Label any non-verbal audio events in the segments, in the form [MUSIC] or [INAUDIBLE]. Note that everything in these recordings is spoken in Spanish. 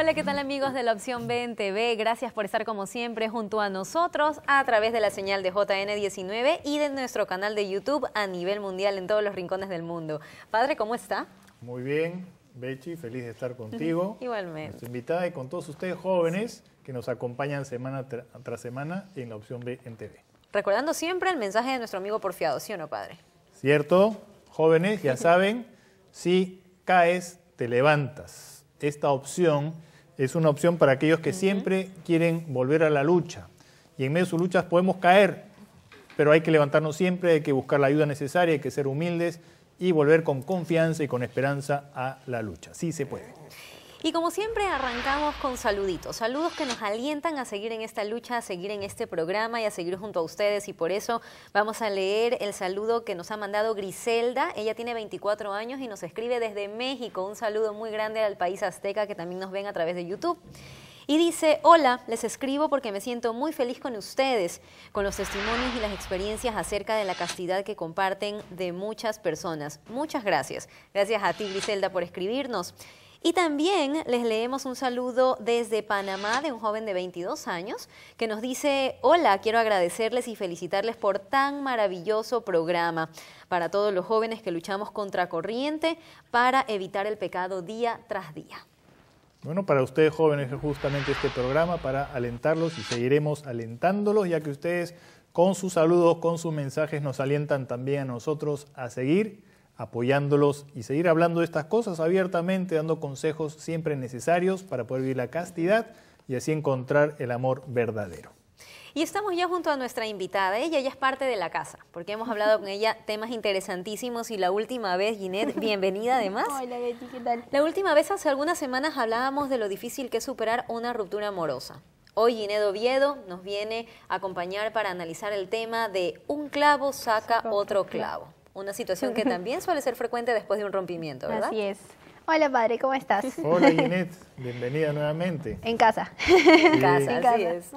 Hola, ¿qué tal amigos de la Opción B en TV? Gracias por estar como siempre junto a nosotros a través de la señal de JN19 y de nuestro canal de YouTube a nivel mundial en todos los rincones del mundo. Padre, ¿cómo está? Muy bien, Bechi, feliz de estar contigo. [LAUGHS] Igualmente. invitada y con todos ustedes jóvenes que nos acompañan semana tras semana en la Opción B en TV. Recordando siempre el mensaje de nuestro amigo Porfiado, ¿sí o no, padre? Cierto, jóvenes, ya [LAUGHS] saben, si caes, te levantas. Esta opción es una opción para aquellos que siempre quieren volver a la lucha. Y en medio de sus luchas podemos caer, pero hay que levantarnos siempre, hay que buscar la ayuda necesaria, hay que ser humildes y volver con confianza y con esperanza a la lucha. Sí se puede. Y como siempre arrancamos con saluditos, saludos que nos alientan a seguir en esta lucha, a seguir en este programa y a seguir junto a ustedes. Y por eso vamos a leer el saludo que nos ha mandado Griselda. Ella tiene 24 años y nos escribe desde México. Un saludo muy grande al país azteca que también nos ven a través de YouTube y dice, hola, les escribo porque me siento muy feliz con ustedes, con los testimonios y las experiencias acerca de la castidad que comparten de muchas personas. Muchas gracias. Gracias a ti, Griselda, por escribirnos. Y también les leemos un saludo desde Panamá de un joven de 22 años que nos dice, hola, quiero agradecerles y felicitarles por tan maravilloso programa para todos los jóvenes que luchamos contra corriente para evitar el pecado día tras día. Bueno, para ustedes jóvenes es justamente este programa para alentarlos y seguiremos alentándolos ya que ustedes con sus saludos, con sus mensajes nos alientan también a nosotros a seguir apoyándolos y seguir hablando de estas cosas abiertamente, dando consejos siempre necesarios para poder vivir la castidad y así encontrar el amor verdadero. Y estamos ya junto a nuestra invitada. Ella ya es parte de la casa, porque hemos hablado con ella temas interesantísimos. Y la última vez, Ginette, [LAUGHS] bienvenida además. Hola, Betty, ¿qué tal? La última vez, hace algunas semanas, hablábamos de lo difícil que es superar una ruptura amorosa. Hoy Ginette Oviedo nos viene a acompañar para analizar el tema de un clavo saca otro clavo una situación que también suele ser frecuente después de un rompimiento, ¿verdad? Así es. Hola padre, ¿cómo estás? Hola Ginette, [LAUGHS] bienvenida nuevamente. En casa. [LAUGHS] En casa, en es.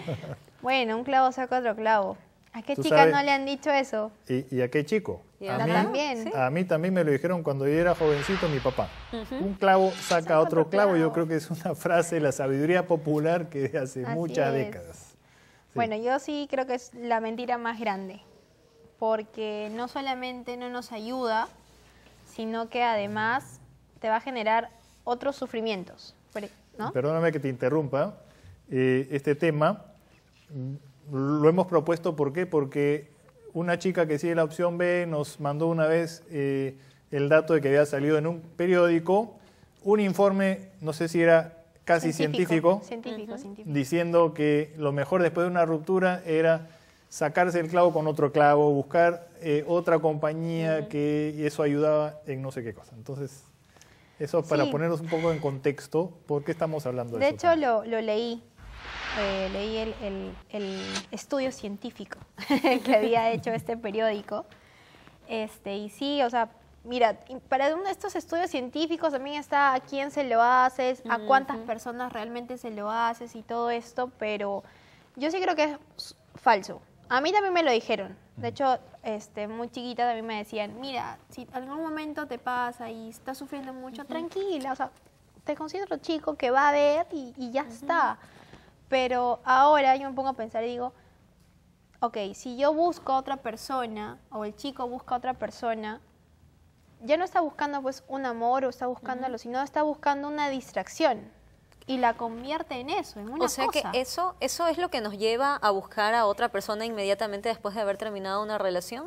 [LAUGHS] bueno, un clavo saca otro clavo. ¿A qué chica no le han dicho eso? ¿Y, a qué chico? a, mí, también. a mí también me lo dijeron cuando yo era jovencito mi papá. Un clavo saca, otro, clavo. Yo creo que es una frase de la sabiduría popular que hace muchas décadas. Bueno, yo sí creo que es la mentira más grande porque no solamente no nos ayuda, sino que además te va a generar otros sufrimientos. E-, Perdóname que te interrumpa. Eh, este tema mm, lo hemos propuesto, ¿por qué? Porque una chica que sigue la opción B nos mandó una vez eh, el dato de que había salido en un periódico un informe, no sé si era casi científico. diciendo que lo mejor después de una ruptura era sacarse el clavo con otro clavo, buscar eh, otra compañía que eso ayudaba en no sé qué cosa. Entonces, eso para ponernos un poco en contexto, ¿por qué estamos hablando de, eso? De hecho, lo, leí. Eh, leí el, estudio científico [LAUGHS] que había hecho este periódico. Este, y sí, o sea, mira, para uno de estos estudios científicos también está a quién se lo haces, a cuántas personas realmente se lo haces y todo esto, pero yo sí creo que es falso. A mí también me lo dijeron. De hecho, este, muy chiquita también me decían, mira, si algún momento te pasa y estás sufriendo mucho, tranquila, o sea, te considero chico que va a ver y, ya está. Pero ahora yo me pongo a pensar y digo, ok, si yo busco a otra persona o el chico busca a otra persona, ya no está buscando pues un amor o está buscándolo, sino está buscando una distracción y la convierte en eso, en una O sea que eso, eso es lo que nos lleva a buscar a otra persona inmediatamente después de haber terminado una relación.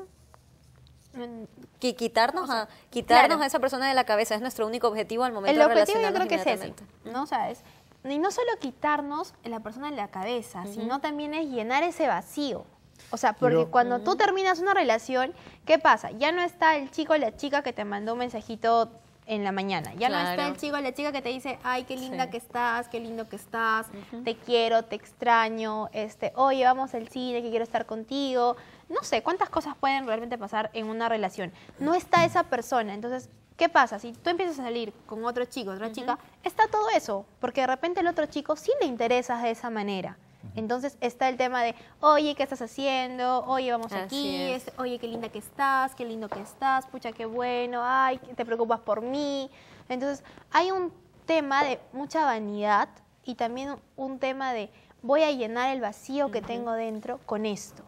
Que quitarnos, a, quitarnos esa persona de la cabeza es nuestro único objetivo al momento El objetivo yo creo que es ese, ¿no? O sea, y no solo quitarnos la persona de la cabeza, sino también es llenar ese vacío. O sea, porque cuando tú terminas una relación, ¿qué pasa? Ya no está el chico o la chica que te mandó un mensajito en la mañana. Ya no está el chico la chica que te dice, ay, qué linda que estás, qué lindo que estás, te quiero, te extraño, este, oye, vamos al cine, que quiero estar contigo. No sé, cuántas cosas pueden realmente pasar en una relación. No está esa persona, entonces ¿Qué pasa? Si tú empiezas a salir con otro chico, otra chica, está todo eso, porque de repente el otro chico sí le interesas de esa manera. Entonces está el tema de, oye, ¿qué estás haciendo? Oye, vamos aquí, este, oye, qué linda que estás, qué lindo que estás, pucha, qué bueno, ay, te preocupas por mí. Entonces hay un tema de mucha vanidad y también un tema de, voy a llenar el vacío que tengo dentro con esto.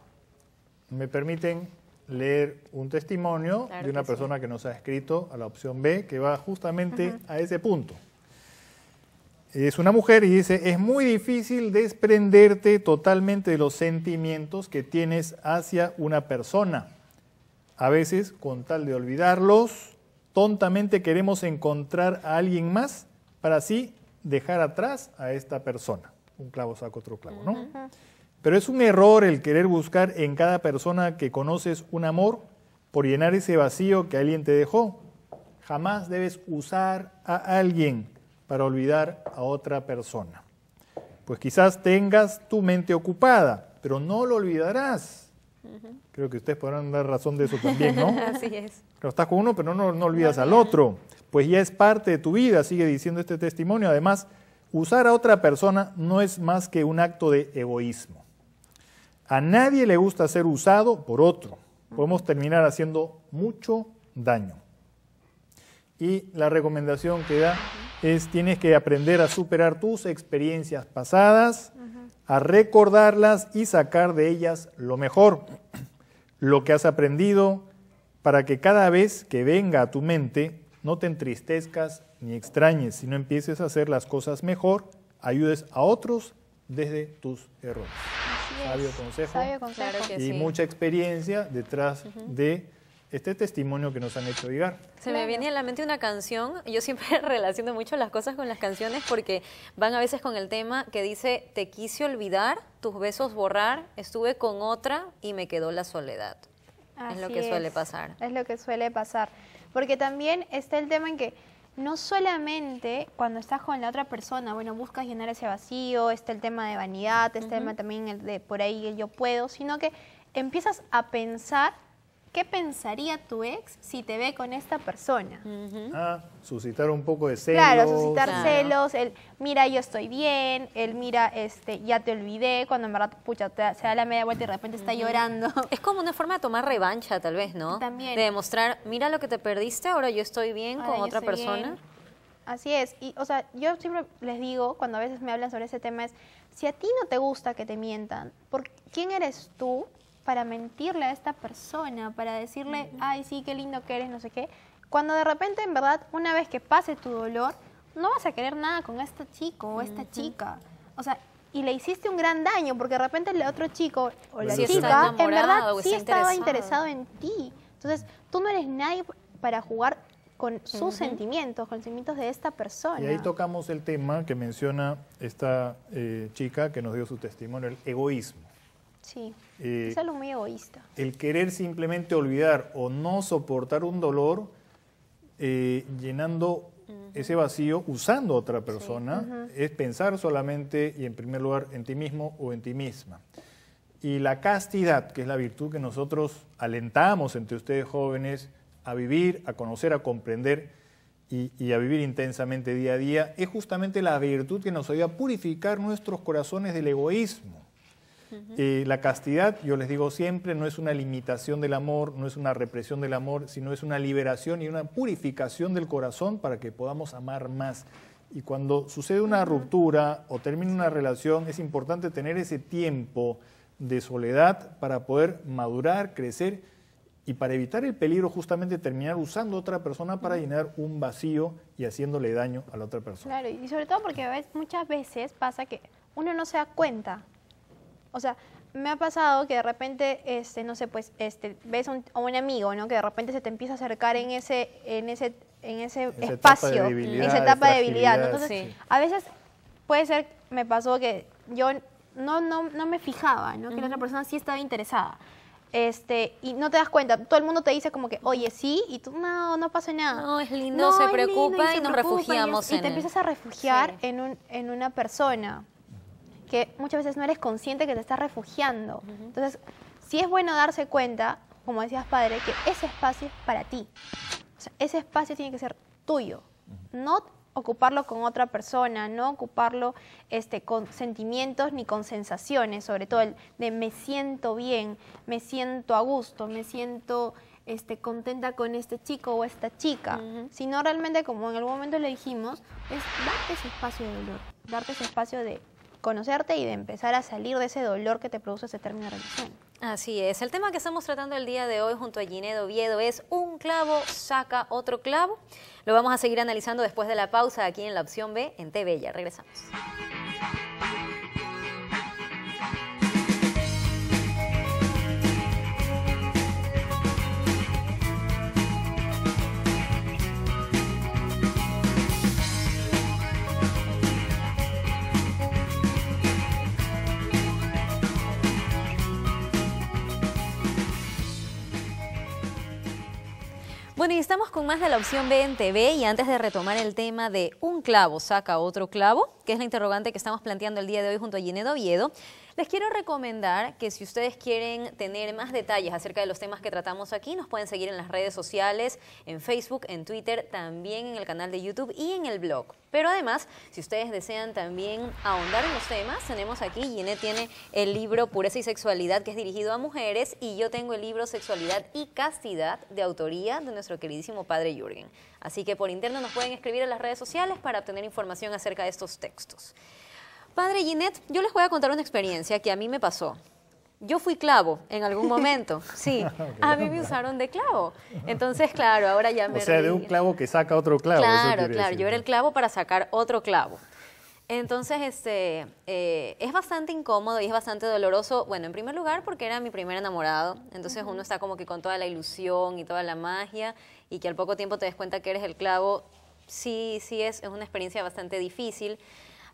¿Me permiten leer un testimonio de una persona que nos ha escrito a la opción B que va justamente a ese punto? es una mujer y dice, es muy difícil desprenderte totalmente de los sentimientos que tienes hacia una persona. A veces, con tal de olvidarlos, tontamente queremos encontrar a alguien más para así dejar atrás a esta persona. Un clavo saca otro clavo, ¿no? Pero es un error el querer buscar en cada persona que conoces un amor por llenar ese vacío que alguien te dejó. Jamás debes usar a alguien para olvidar a otra persona. Pues quizás tengas tu mente ocupada, pero no lo olvidarás. Creo que ustedes podrán dar razón de eso también, ¿no? [LAUGHS] Así es. Pero estás con uno, pero no, no olvidas al otro. Pues ya es parte de tu vida, sigue diciendo este testimonio. Además, usar a otra persona no es más que un acto de egoísmo. A nadie le gusta ser usado por otro. Podemos terminar haciendo mucho daño. Y la recomendación que da es tienes que aprender a superar tus experiencias pasadas, a recordarlas y sacar de ellas lo mejor, lo que has aprendido, para que cada vez que venga a tu mente no te entristezcas ni extrañes, sino empieces a hacer las cosas mejor, ayudes a otros desde tus errores. Sabio consejo, y mucha experiencia detrás de este testimonio que nos han hecho llegar. Se me viene a la mente una canción, yo siempre [LAUGHS] relaciono mucho las cosas con las canciones porque van a veces con el tema que dice, te quise olvidar, tus besos borrar, estuve con otra y me quedó la soledad. es lo que suele pasar. Es lo que suele pasar. Porque también está el tema en que no solamente cuando estás con la otra persona, bueno, buscas llenar ese vacío, está el tema de vanidad, está el tema también de por ahí yo puedo, sino que empiezas a pensar ¿Qué pensaría tu ex si te ve con esta persona? Ah, suscitar un poco de celos. Claro, suscitar celos, el mira, yo estoy bien, Él, mira, este, ya te olvidé, cuando en verdad, pucha, se da la media vuelta y de repente está llorando. [LAUGHS] Es como una forma de tomar revancha, tal vez, ¿no? También. De demostrar, mira lo que te perdiste, ahora yo estoy bien con otra persona. Así es, y o sea, yo siempre les digo, cuando a veces me hablan sobre ese tema, es, si a ti no te gusta que te mientan, ¿por quién eres tú para mentirle a esta persona, para decirle, ay, sí, qué lindo que eres, no sé qué, cuando de repente, en verdad, una vez que pase tu dolor, no vas a querer nada con este chico o esta chica. O sea, y le hiciste un gran daño, porque de repente el otro chico o la sí chica, en verdad, sí estaba interesado. en ti. Entonces, tú no eres nadie para jugar con sus sentimientos, con los sentimientos de esta persona. Y ahí tocamos el tema que menciona esta eh, chica que nos dio su testimonio, el egoísmo. Sí, eh, es algo muy egoísta. El querer simplemente olvidar o no soportar un dolor eh, llenando ese vacío usando a otra persona es pensar solamente y en primer lugar en ti mismo o en ti misma. Y la castidad, que es la virtud que nosotros alentamos entre ustedes jóvenes a vivir, a conocer, a comprender y, y a vivir intensamente día a día, es justamente la virtud que nos ayuda a purificar nuestros corazones del egoísmo eh, la castidad, yo les digo siempre, no es una limitación del amor, no es una represión del amor, sino es una liberación y una purificación del corazón para que podamos amar más. Y cuando sucede una ruptura o termina una relación, es importante tener ese tiempo de soledad para poder madurar, crecer y para evitar el peligro justamente terminar usando a otra persona para llenar un vacío y haciéndole daño a la otra persona. Claro, y sobre todo porque muchas veces pasa que uno no se da cuenta o sea, me ha pasado que de repente, este, no sé, pues, este, ves a un amigo, ¿no? Que de repente se te empieza a acercar en ese, en ese, en ese espacio, en esa etapa de debilidad. Entonces, a veces puede ser, me pasó que yo no, no, me fijaba, ¿no? Que la otra persona sí estaba interesada. Este, y no te das cuenta, todo el mundo te dice como que, oye, sí, y tú, no, no pasó nada. No, es lindo, no, se preocupa y, nos refugiamos y, en Y te empiezas a refugiar en, un, en una persona que muchas veces no eres consciente que te estás refugiando. Entonces, sí es bueno darse cuenta, como decías padre, que ese espacio es para ti. ese espacio tiene que ser tuyo, no ocuparlo con otra persona, no ocuparlo este, con sentimientos ni con sensaciones, sobre todo el de me siento bien, me siento a gusto, me siento este, contenta con este chico o esta chica, sino realmente como en algún momento le dijimos, es darte ese espacio de dolor, darte ese espacio de conocerte y de empezar a salir de ese dolor que te produce ese término de relación. Así es. El tema que estamos tratando el día de hoy junto a Ginedo Oviedo es un clavo saca otro clavo. Lo vamos a seguir analizando después de la pausa aquí en la opción B en TV. Bella regresamos. Bueno, y estamos con más de la opción B en TV y antes de retomar el tema de un clavo saca otro clavo, que es la interrogante que estamos planteando el día de hoy junto a Ginedo Oviedo, les quiero recomendar que si ustedes quieren tener más detalles acerca de los temas que tratamos aquí, nos pueden seguir en las redes sociales, en Facebook, en Twitter, también en el canal de YouTube y en el blog. Pero además, si ustedes desean también ahondar en los temas, tenemos aquí, Yene tiene el libro Pureza y Sexualidad, que es dirigido a mujeres, y yo tengo el libro Sexualidad y Castidad, de autoría de nuestro queridísimo padre Jürgen. Así que por interno nos pueden escribir en las redes sociales para obtener información acerca de estos textos. Padre Ginette, yo les voy a contar una experiencia que a mí me pasó. Yo fui clavo en algún momento, [LAUGHS] sí. A mí me usaron de clavo. Entonces, claro, ahora ya me... O sea, de un clavo que saca otro clavo. Claro, claro. Yo era el clavo para sacar otro clavo. Entonces, este, eh, es bastante incómodo y es bastante doloroso. Bueno, en primer lugar, porque era mi primer enamorado. Entonces, uno está como que con toda la ilusión y toda la magia y que al poco tiempo te des cuenta que eres el clavo. Sí, sí, es, es una experiencia bastante difícil.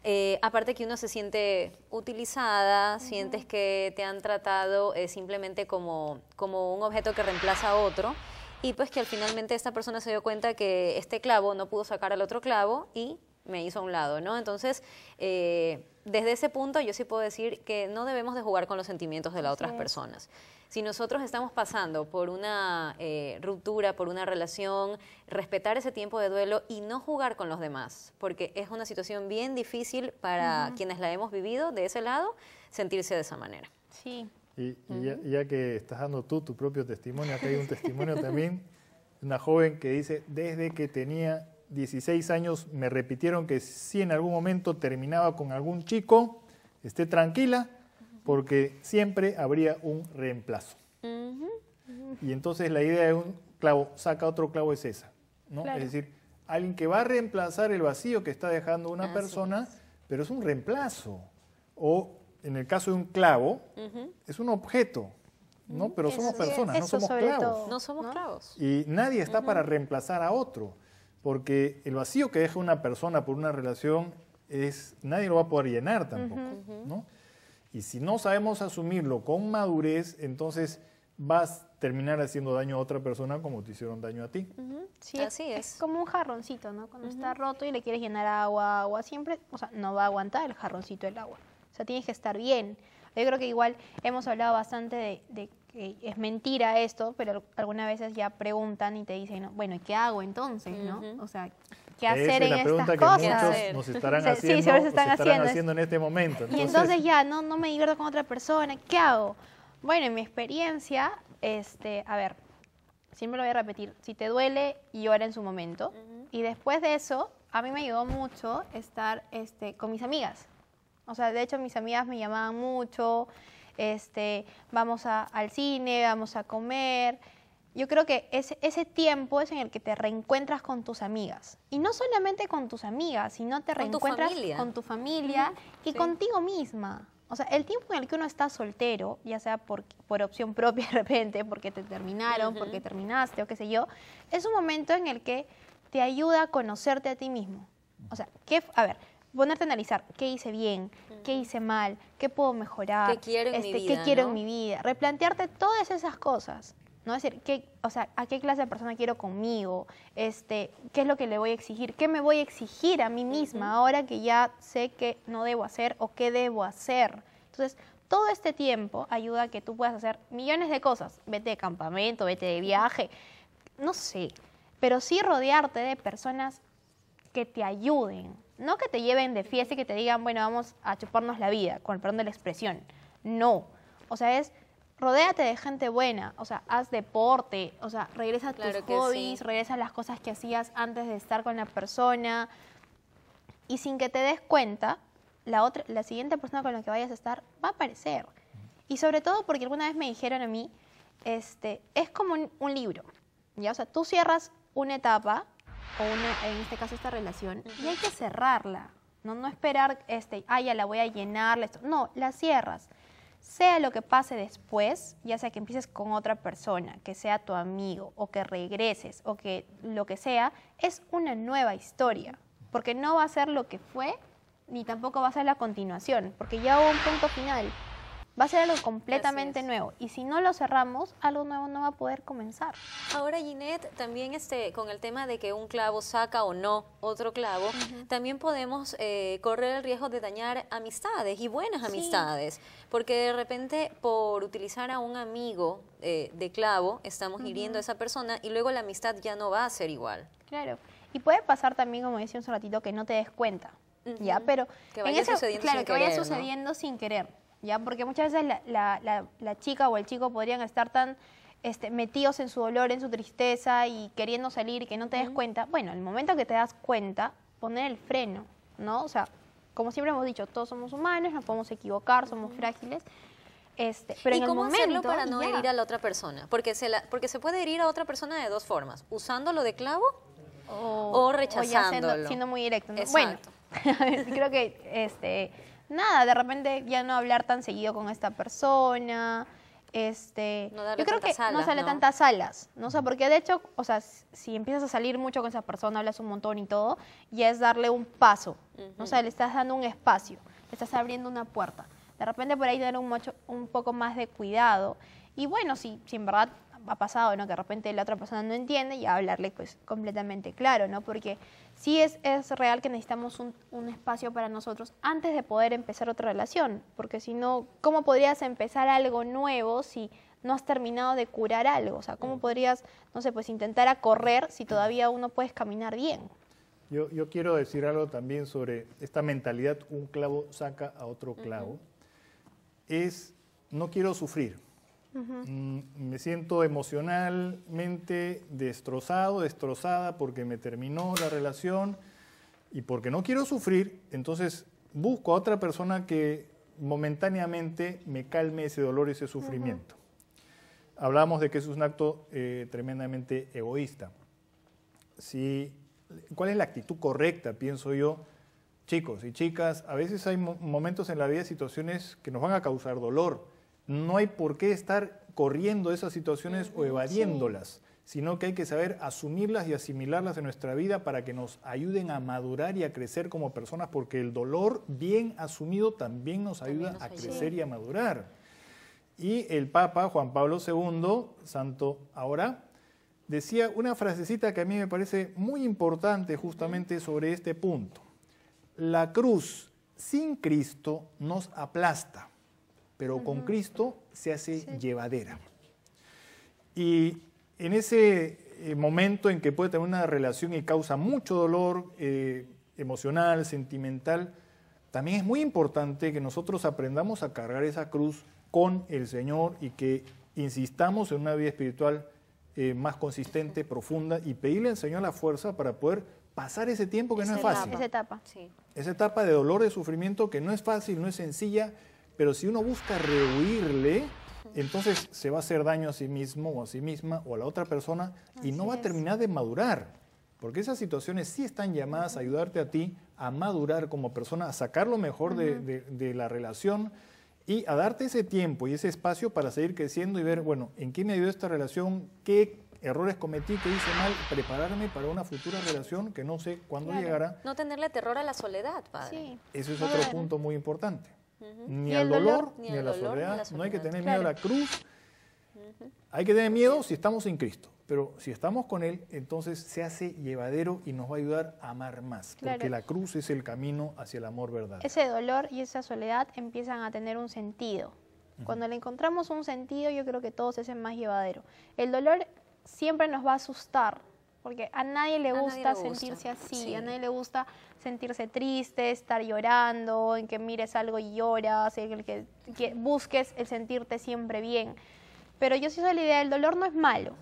Eh, aparte que uno se siente utilizada, sientes que te han tratado eh, simplemente como, un objeto que reemplaza a otro y pues que al finalmente esta persona se dio cuenta que este clavo no pudo sacar al otro clavo y me hizo a un lado, ¿no? Entonces, eh, desde ese punto yo sí puedo decir que no debemos de jugar con los sentimientos de las otras personas si nosotros estamos pasando por una eh, ruptura, por una relación, respetar ese tiempo de duelo y no jugar con los demás, porque es una situación bien difícil para quienes la hemos vivido de ese lado, sentirse de esa manera. Sí. Y, ya, que estás dando tú tu propio testimonio, acá hay un testimonio también, [LAUGHS] una joven que dice, desde que tenía 16 años me repitieron que si en algún momento terminaba con algún chico, esté tranquila, porque siempre habría un reemplazo. Y entonces la idea de un clavo, saca otro clavo es esa, ¿no? Es decir, alguien que va a reemplazar el vacío que está dejando una persona, pero es un reemplazo. O en el caso de un clavo, es un objeto, ¿no? Pero somos personas, no somos clavos. no somos clavos. Y nadie está para reemplazar a otro, porque el vacío que deja una persona por una relación es nadie lo va a poder llenar tampoco, ¿no? Y si no sabemos asumirlo con madurez, entonces vas a terminar haciendo daño a otra persona como te hicieron daño a ti. Sí, así es. es. como un jarroncito, ¿no? Cuando está roto y le quieres llenar agua, agua siempre, o sea, no va a aguantar el jarroncito el agua. O sea, tienes que estar bien. Yo creo que igual hemos hablado bastante de, que es mentira esto, pero algunas veces ya preguntan y te dicen, bueno, ¿y ¿qué hago entonces? ¿no? O sea, qué hacer en estas cosas. Muchos nos estarán [LAUGHS] se, haciendo, están haciendo. en este momento. y entonces ya, no, no me divierto con otra persona, ¿qué hago? Bueno, en mi experiencia, este, a ver, siempre lo voy a repetir, si te duele, llora en su momento. Y después de eso, a mí me ayudó mucho estar este, con mis amigas. O sea, de hecho, mis amigas me llamaban mucho, este, vamos a, al cine, vamos a comer, yo creo que ese, tiempo es en el que te reencuentras con tus amigas. Y no solamente con tus amigas, sino te reencuentras con tu familia y contigo misma. O sea, el tiempo en el que uno está soltero, ya sea por, por opción [LAUGHS] propia de repente, porque te terminaron, porque terminaste o qué sé yo, es un momento en el que te ayuda a conocerte a ti mismo. O sea, que, a ver, ponerte a analizar qué hice bien, qué hice mal, qué puedo mejorar, qué quiero en, este, en mi vida, replantearte todas esas cosas. ¿no? decir, ¿qué, o sea, ¿a qué clase de persona quiero conmigo? Este, ¿Qué es lo que le voy a exigir? ¿Qué me voy a exigir a mí misma ahora que ya sé que no debo hacer o qué debo hacer? Entonces, todo este tiempo ayuda a que tú puedas hacer millones de cosas. Vete de campamento, vete de viaje, no sé. Pero sí rodearte de personas que te ayuden. No que te lleven de fiesta y que te digan, bueno, vamos a chuparnos la vida, con el perdón de la expresión. No. O sea, es rodéate de gente buena, o sea, haz deporte, o sea, regresa a tus hobbies, regresa a las cosas que hacías antes de estar con la persona. Y sin que te des cuenta, la, otra, la siguiente persona con la que vayas a estar va a aparecer. Y sobre todo porque alguna vez me dijeron a mí, este, es como un, libro, ¿ya? O sea, tú cierras una etapa, o una, en este caso esta relación, y hay que cerrarla, ¿no? No esperar, este, ah, ya la voy a llenar, no, la cierras sea lo que pase después, ya sea que empieces con otra persona, que sea tu amigo o que regreses o que lo que sea, es una nueva historia, porque no va a ser lo que fue ni tampoco va a ser la continuación, porque ya hubo un punto final. Va a ser algo completamente nuevo. Y si no lo cerramos, algo nuevo no va a poder comenzar. Ahora, Ginette, también este, con el tema de que un clavo saca o no otro clavo, también podemos eh, correr el riesgo de dañar amistades y buenas amistades. Porque de repente, por utilizar a un amigo eh, de clavo, estamos hiriendo a esa persona y luego la amistad ya no va a ser igual. Claro. Y puede pasar también, como decía un ratito, que no te des cuenta. ¿Ya? Pero. Que vaya sin sucediendo claro, que vaya sucediendo sin querer. ¿ya? Porque muchas veces la, la, la, chica o el chico podrían estar tan este, metidos en su dolor, en su tristeza y queriendo salir que no te des cuenta, bueno, el momento que te das cuenta, poner el freno, ¿no? O sea, como siempre hemos dicho, todos somos humanos, nos podemos equivocar, somos frágiles. Este, pero ¿Y en cómo para no herir a la otra persona? Porque se, la, porque se puede herir a otra persona de dos formas, usándolo de clavo o, rechazándolo. O ya siendo, muy directo. Bueno, [LAUGHS] creo que este, nada, de repente ya no hablar tan seguido con esta persona. Este, yo creo que no sale tantas alas, no sé, porque de hecho, o sea, si empiezas a salir mucho con esa persona, hablas un montón y todo, ya es darle un paso, ¿no? sé, sea, le estás dando un espacio, le estás abriendo una puerta. De repente por ahí dar un, mucho, un poco más de cuidado. Y bueno, si, si en verdad ha pasado, ¿no? Que de repente la otra persona no entiende y hablarle pues completamente claro, ¿no? Porque sí es, es real que necesitamos un, espacio para nosotros antes de poder empezar otra relación, porque si no, ¿cómo podrías empezar algo nuevo si no has terminado de curar algo? O sea, ¿cómo mm. podrías, no sé, pues intentar a correr si todavía uno puedes caminar bien? Yo, yo, quiero decir algo también sobre esta mentalidad, un clavo saca a otro clavo. Es, no quiero sufrir, Mm, me siento emocionalmente destrozado, destrozada porque me terminó la relación y porque no quiero sufrir, entonces busco a otra persona que momentáneamente me calme ese dolor ese sufrimiento. Hablamos de que es un acto eh, tremendamente egoísta. Si, ¿Cuál es la actitud correcta, pienso yo? Chicos y chicas, a veces hay momentos en la vida, situaciones que nos van a causar dolor no hay por qué estar corriendo esas situaciones o evadiéndolas, sino que hay que saber asumirlas y asimilarlas en nuestra vida para que nos ayuden a madurar y a crecer como personas, porque el dolor bien asumido también nos ayuda a crecer y a madurar. Y el Papa Juan Pablo II, santo ahora, decía una frasecita que a mí me parece muy importante justamente sobre este punto. La cruz sin Cristo nos aplasta, pero con Cristo se hace llevadera. Y en ese eh, momento en que puede tener una relación y causa mucho dolor eh, emocional, sentimental, también es muy importante que nosotros aprendamos a cargar esa cruz con el Señor y que insistamos en una vida espiritual eh, más consistente, profunda y pedirle al Señor la fuerza para poder pasar ese tiempo que no es fácil. esa etapa, sí. Esa etapa de dolor, de sufrimiento que no es fácil, no es sencilla, pero si uno busca rehuirle, entonces se va a hacer daño a sí mismo o a sí misma o a la otra persona y no va a terminar de madurar. Porque esas situaciones sí están llamadas a ayudarte a ti a madurar como persona, a sacar lo mejor de, la relación y a darte ese tiempo y ese espacio para seguir creciendo y ver, bueno, ¿en qué me ayudó esta relación? ¿Qué errores cometí? ¿Qué hice mal? Prepararme para una futura relación que no sé cuándo llegará. No tenerle terror a la soledad, padre. Sí. Eso es otro punto muy importante ni, al dolor, ni, a la, soledad. No hay que tener miedo a la cruz. Hay que tener miedo si estamos en Cristo, pero si estamos con Él, entonces se hace llevadero y nos va a ayudar a amar más, porque la cruz es el camino hacia el amor verdadero. Ese dolor y esa soledad empiezan a tener un sentido. Cuando le encontramos un sentido, yo creo que todos se hace más llevadero. El dolor siempre nos va a asustar, porque a nadie le gusta sentirse así, a nadie le gusta sentirse triste, estar llorando, en que mires algo y lloras, en que, busques el sentirte siempre bien. Pero yo sí soy la idea, el dolor no es malo.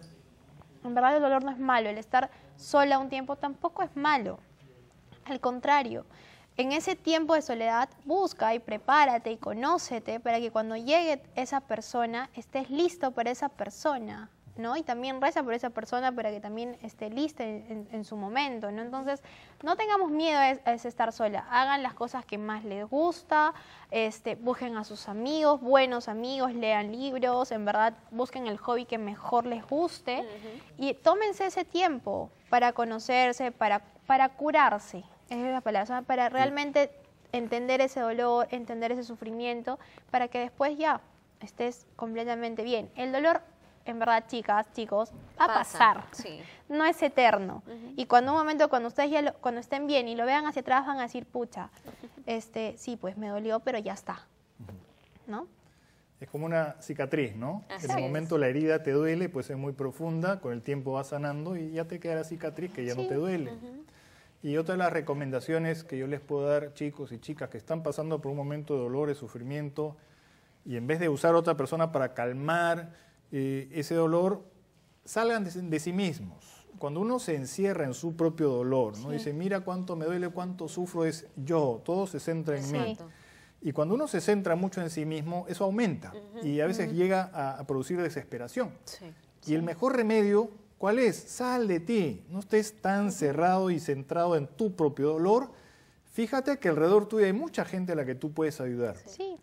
En verdad el dolor no es malo, el estar sola un tiempo tampoco es malo. Al contrario, en ese tiempo de soledad busca y prepárate y conócete para que cuando llegue esa persona estés listo para esa persona. ¿no? Y también reza por esa persona para que también esté lista en, su momento, ¿no? Entonces, no tengamos miedo a, ese estar sola, hagan las cosas que más les gusta, este, busquen a sus amigos, buenos amigos, lean libros, en verdad busquen el hobby que mejor les guste y tómense ese tiempo para conocerse, para, para curarse, es la palabra, para realmente entender ese dolor, entender ese sufrimiento, para que después ya estés completamente bien. El dolor en verdad, chicas, chicos, va a pasar. No es eterno. Y cuando un momento, cuando ustedes cuando estén bien y lo vean hacia atrás, van a decir, pucha, este, sí, pues me dolió, pero ya está. ¿No? Es como una cicatriz, ¿no? en el momento la herida te duele, pues es muy profunda, con el tiempo va sanando y ya te queda la cicatriz que ya no te duele. Y otra de las recomendaciones que yo les puedo dar, chicos y chicas que están pasando por un momento de dolor, de sufrimiento, y en vez de usar a otra persona para calmar, eh, ese dolor salgan de, sí mismos. Cuando uno se encierra en su propio dolor, ¿no? dice, mira cuánto me duele, cuánto sufro, es yo, todo se centra en mí. Y cuando uno se centra mucho en sí mismo, eso aumenta y a veces llega a, producir desesperación. Y el mejor remedio, ¿cuál es? Sal de ti, no estés tan cerrado y centrado en tu propio dolor. Fíjate que alrededor tuyo hay mucha gente a la que tú puedes ayudar.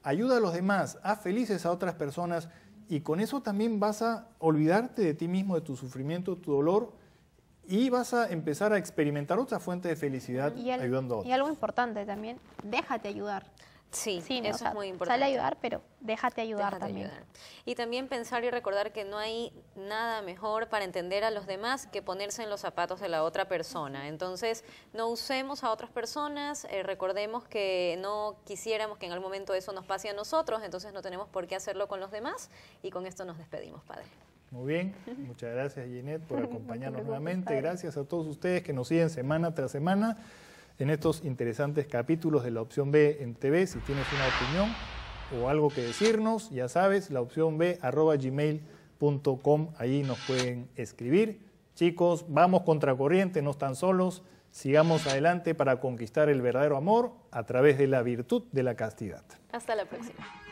Ayuda a los demás, haz felices a otras personas y con eso también vas a olvidarte de ti mismo, de tu sufrimiento, de tu dolor y vas a empezar a experimentar otra fuente de felicidad ayudando a otros. Y algo importante también, déjate ayudar. Sí, eso es muy importante. Sale a ayudar, pero déjate ayudar también. Y también pensar y recordar que no hay nada mejor para entender a los demás que ponerse en los zapatos de la otra persona. Entonces, no usemos a otras personas, eh, recordemos que no quisiéramos que en algún momento eso nos pase a nosotros, entonces no tenemos por qué hacerlo con los demás y con esto nos despedimos, padre. Muy bien, muchas gracias Ginette por [LAUGHS] acompañarnos nuevamente. Gracias a todos ustedes que nos siguen semana tras semana en estos interesantes capítulos de la opción B en TV. Si tienes una opinión o algo que decirnos, ya sabes, la opción B arroba gmail.com, ahí nos pueden escribir. Chicos, vamos contra corriente, no están solos, sigamos adelante para conquistar el verdadero amor a través de la virtud de la castidad. Hasta la próxima.